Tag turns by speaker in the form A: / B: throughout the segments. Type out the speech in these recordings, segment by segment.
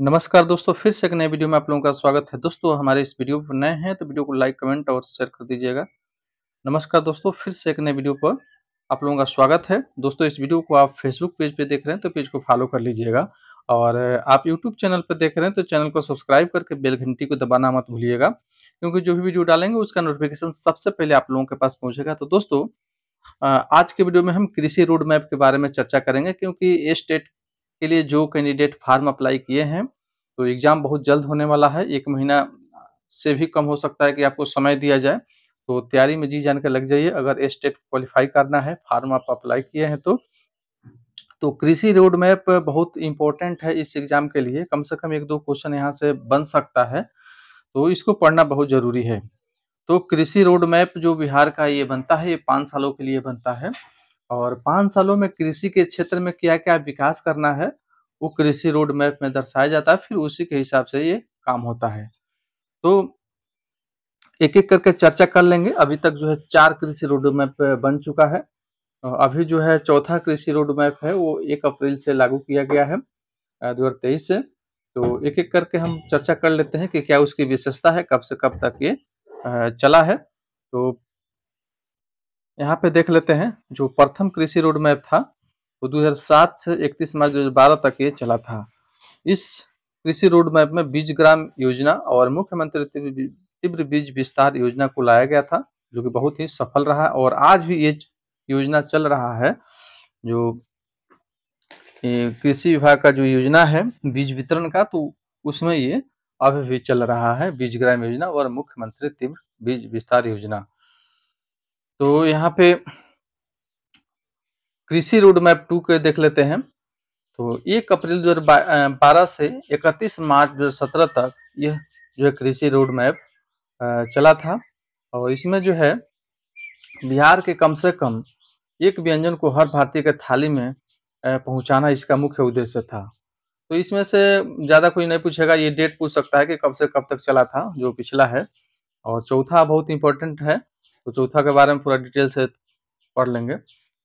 A: नमस्कार दोस्तों फिर से एक नए वीडियो में आप लोगों का स्वागत है दोस्तों हमारे इस वीडियो पर नए हैं तो वीडियो को लाइक कमेंट और शेयर कर दीजिएगा नमस्कार दोस्तों फिर से एक नए वीडियो पर आप लोगों का स्वागत है दोस्तों इस वीडियो को आप फेसबुक पेज पे देख रहे हैं तो पेज को फॉलो कर लीजिएगा और आप यूट्यूब चैनल पर देख रहे हैं तो चैनल को सब्सक्राइब करके बेल घंटी को दबाना मत भूलिएगा क्योंकि जो भी वीडियो डालेंगे उसका नोटिफिकेशन सबसे पहले आप लोगों के पास पहुँचेगा तो दोस्तों आज के वीडियो में हम कृषि रोड मैप के बारे में चर्चा करेंगे क्योंकि स्टेट के लिए जो कैंडिडेट फार्म अप्लाई किए हैं तो एग्ज़ाम बहुत जल्द होने वाला है एक महीना से भी कम हो सकता है कि आपको समय दिया जाए तो तैयारी में जी जान कर लग जाइए अगर स्टेट क्वालिफाई करना है फार्म आप अप्लाई किए हैं तो तो कृषि रोड मैप बहुत इंपॉर्टेंट है इस एग्ज़ाम के लिए कम से कम एक दो क्वेश्चन यहाँ से बन सकता है तो इसको पढ़ना बहुत ज़रूरी है तो कृषि रोड मैप जो बिहार का ये बनता है ये पाँच सालों के लिए बनता है और पाँच सालों में कृषि के क्षेत्र में क्या क्या विकास करना है वो कृषि रोड मैप में दर्शाया जाता है फिर उसी के हिसाब से ये काम होता है तो एक एक करके चर्चा कर लेंगे अभी तक जो है चार कृषि रोड मैप बन चुका है अभी जो है चौथा कृषि रोड मैप है वो एक अप्रैल से लागू किया गया है दो से तो एक एक करके हम चर्चा कर लेते हैं कि क्या उसकी विशेषता है कब से कब तक ये चला है तो यहाँ पे देख लेते हैं जो प्रथम कृषि रोड मैप था वो 2007 से 31 मार्च बारह तक ये चला था इस कृषि रोड मैप में बीज ग्राम योजना और मुख्यमंत्री तीव्र बीज विस्तार योजना को लाया गया था जो कि बहुत ही सफल रहा और आज भी ये योजना चल रहा है जो कृषि विभाग का जो योजना है बीज वितरण का तो उसमें ये अभी भी चल रहा है बीज ग्राम योजना और मुख्यमंत्री तीव्र बीज विस्तार योजना तो यहाँ पे कृषि रोड मैप टू के देख लेते हैं तो एक अप्रैल दो बारह से इकतीस मार्च दो सत्रह तक यह जो है कृषि रोड मैप चला था और इसमें जो है बिहार के कम से कम एक व्यंजन को हर भारतीय के थाली में पहुंचाना इसका मुख्य उद्देश्य था तो इसमें से ज़्यादा कोई नहीं पूछेगा ये डेट पूछ सकता है कि कब से कब तक चला था जो पिछला है और चौथा बहुत इंपॉर्टेंट है तो चौथा के बारे में पूरा डिटेल से पढ़ लेंगे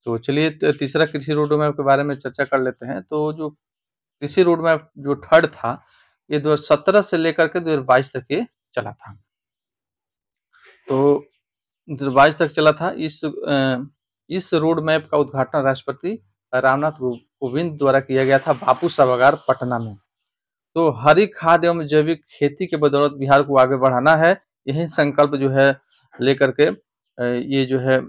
A: तो चलिए तीसरा कृषि रोड मैप के बारे में चर्चा कर लेते हैं तो जो कृषि रोड मैप जो थर्ड था ये दो से लेकर के दो तक ये चला था तो दो तक चला था इस इस रोड मैप का उद्घाटन राष्ट्रपति रामनाथ कोविंद द्वारा किया गया था बापू सभागार पटना में तो हरी खाद एवं जैविक खेती के बदौलत बिहार को आगे बढ़ाना है यही संकल्प जो है लेकर के ये जो है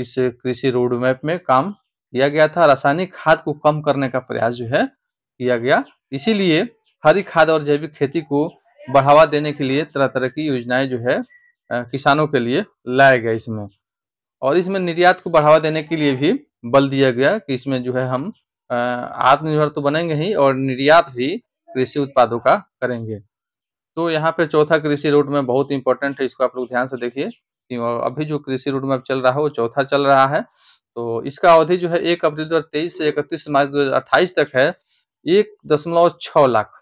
A: इस कृषि रोड मैप में काम किया गया था रासायनिक खाद को कम करने का प्रयास जो है किया गया इसीलिए हरी खाद और जैविक खेती को बढ़ावा देने के लिए तरह तरह की योजनाएं जो है किसानों के लिए लाया गया इसमें और इसमें निर्यात को बढ़ावा देने के लिए भी बल दिया गया कि इसमें जो है हम आत्मनिर्भर तो बनेंगे ही और निर्यात भी कृषि उत्पादों का करेंगे तो यहाँ पे चौथा कृषि रोड में बहुत इंपॉर्टेंट है इसको आप लोग ध्यान से देखिए अभी जो कृषि रूट मैप चल रहा है वो चौथा चल रहा है तो इसका अवधि जो है एक अप्रैल दो से इकतीस मार्च दो तक है एक दशमलव छः लाख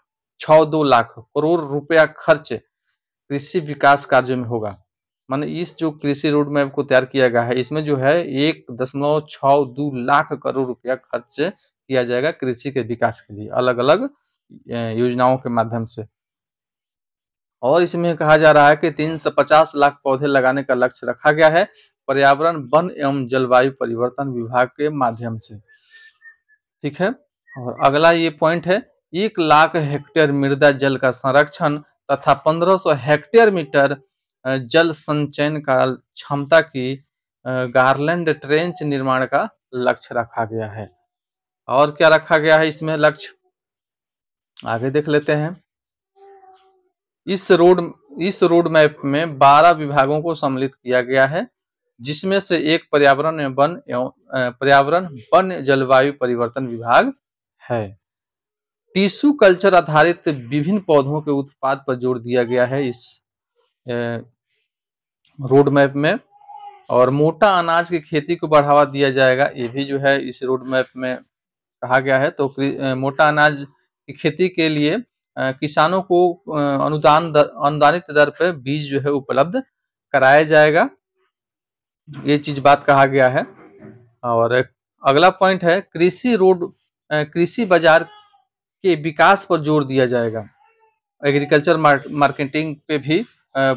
A: छ दो लाख करोड़ रुपया खर्च कृषि विकास कार्यों में होगा मान इस जो कृषि रोड मैप को तैयार किया गया है इसमें जो है एक दशमलव छ दो लाख करोड़ रुपया खर्च किया जाएगा कृषि के विकास के लिए अलग अलग योजनाओं के माध्यम से और इसमें कहा जा रहा है कि तीन पचास लाख पौधे लगाने का लक्ष्य रखा गया है पर्यावरण वन एवं जलवायु परिवर्तन विभाग के माध्यम से ठीक है और अगला ये पॉइंट है एक लाख हेक्टेयर मृदा जल का संरक्षण तथा सौ हेक्टेयर मीटर जल संचयन का क्षमता की गार्लैंड ट्रेंच निर्माण का लक्ष्य रखा गया है और क्या रखा गया है इसमें लक्ष्य आगे देख लेते हैं इस रोड इस रोड मैप में 12 विभागों को सम्मिलित किया गया है जिसमें से एक पर्यावरण वन एवं पर्यावरण वन जलवायु परिवर्तन विभाग है टिश्यू कल्चर आधारित विभिन्न पौधों के उत्पाद पर जोर दिया गया है इस रोड मैप में और मोटा अनाज की खेती को बढ़ावा दिया जाएगा ये भी जो है इस रोड मैप में कहा गया है तो मोटा अनाज की खेती के लिए किसानों को अनुदान दर अनुदानित दर पर बीज जो है उपलब्ध कराया जाएगा ये चीज बात कहा गया है और अगला पॉइंट है कृषि रोड कृषि बाजार के विकास पर जोर दिया जाएगा एग्रीकल्चर मार्केटिंग पे भी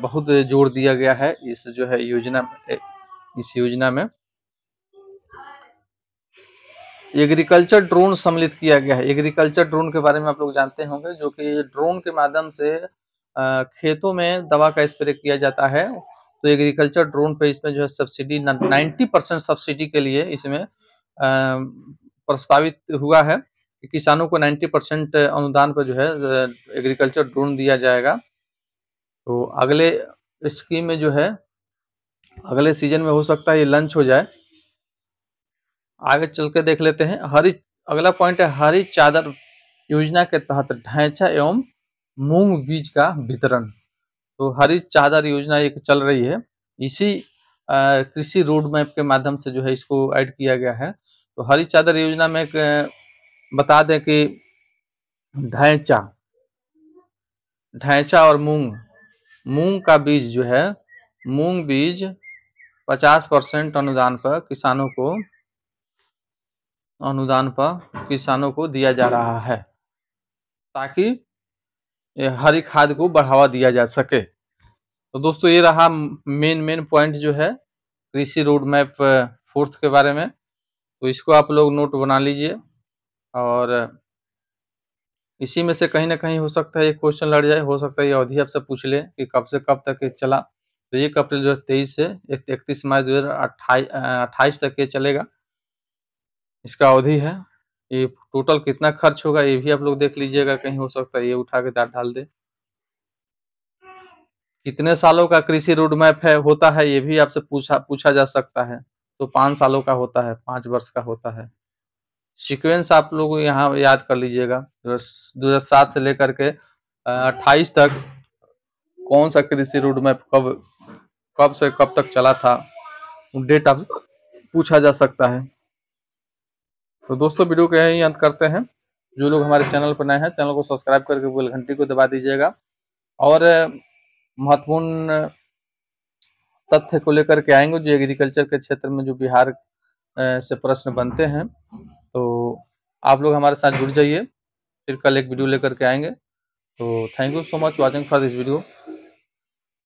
A: बहुत जोर दिया गया है इस जो है योजना इस योजना में एग्रीकल्चर ड्रोन सम्मिलित किया गया है एग्रीकल्चर ड्रोन के बारे में आप लोग जानते होंगे जो कि ड्रोन के माध्यम से खेतों में दवा का स्प्रे किया जाता है तो एग्रीकल्चर ड्रोन पे इसमें जो है सब्सिडी नाइन्टी परसेंट सब्सिडी के लिए इसमें प्रस्तावित हुआ है कि किसानों को नाइन्टी परसेंट अनुदान पर जो है एग्रीकल्चर ड्रोन दिया जाएगा तो अगले स्कीम में जो है अगले सीजन में हो सकता है ये लंच हो जाए आगे चल के देख लेते हैं हरी अगला पॉइंट है हरी चादर योजना के तहत ढांचा एवं मूंग बीज का वितरण तो हरी चादर योजना एक चल रही है इसी कृषि रोड मैप के माध्यम से जो है इसको ऐड किया गया है तो हरी चादर योजना में एक बता दें कि ढैचा ढैचा और मूंग मूंग का बीज जो है मूंग बीज 50 परसेंट अनुदान पर किसानों को अनुदान पर किसानों को दिया जा रहा है ताकि हरी खाद को बढ़ावा दिया जा सके तो दोस्तों ये रहा मेन मेन पॉइंट जो है कृषि रोड मैप फोर्थ के बारे में तो इसको आप लोग नोट बना लीजिए और इसी में से कहीं ना कहीं हो सकता है ये क्वेश्चन लड़ जाए हो सकता है ये अवधि आपसे पूछ ले कि कब से कब तक ये चला तो एक अप्रैल दो हज़ार तेईस से इकतीस मार्च दो हज़ार अट्ठाईस तक ये चलेगा इसका अवधि है ये टोटल कितना खर्च होगा ये भी आप लोग देख लीजिएगा कहीं हो सकता है ये उठा के दाँत डाल दे कितने सालों का कृषि रोड मैप है होता है ये भी आपसे पूछा पूछा जा सकता है तो पाँच सालों का होता है पाँच वर्ष का होता है सीक्वेंस आप लोग यहाँ याद कर लीजिएगा दो हज़ार सात से लेकर के अट्ठाईस तक कौन सा कृषि रोड मैप कब कब से कब तक चला था डेट आप पूछा जा सकता है तो दोस्तों वीडियो को यही अंत करते हैं जो लोग हमारे चैनल पर नए हैं चैनल को सब्सक्राइब करके बेल घंटी को दबा दीजिएगा और महत्वपूर्ण तथ्य को लेकर के आएंगे जो एग्रीकल्चर के क्षेत्र में जो बिहार से प्रश्न बनते हैं तो आप लोग हमारे साथ जुड़ जाइए फिर कल एक वीडियो लेकर के आएंगे तो thank you so much watching for this video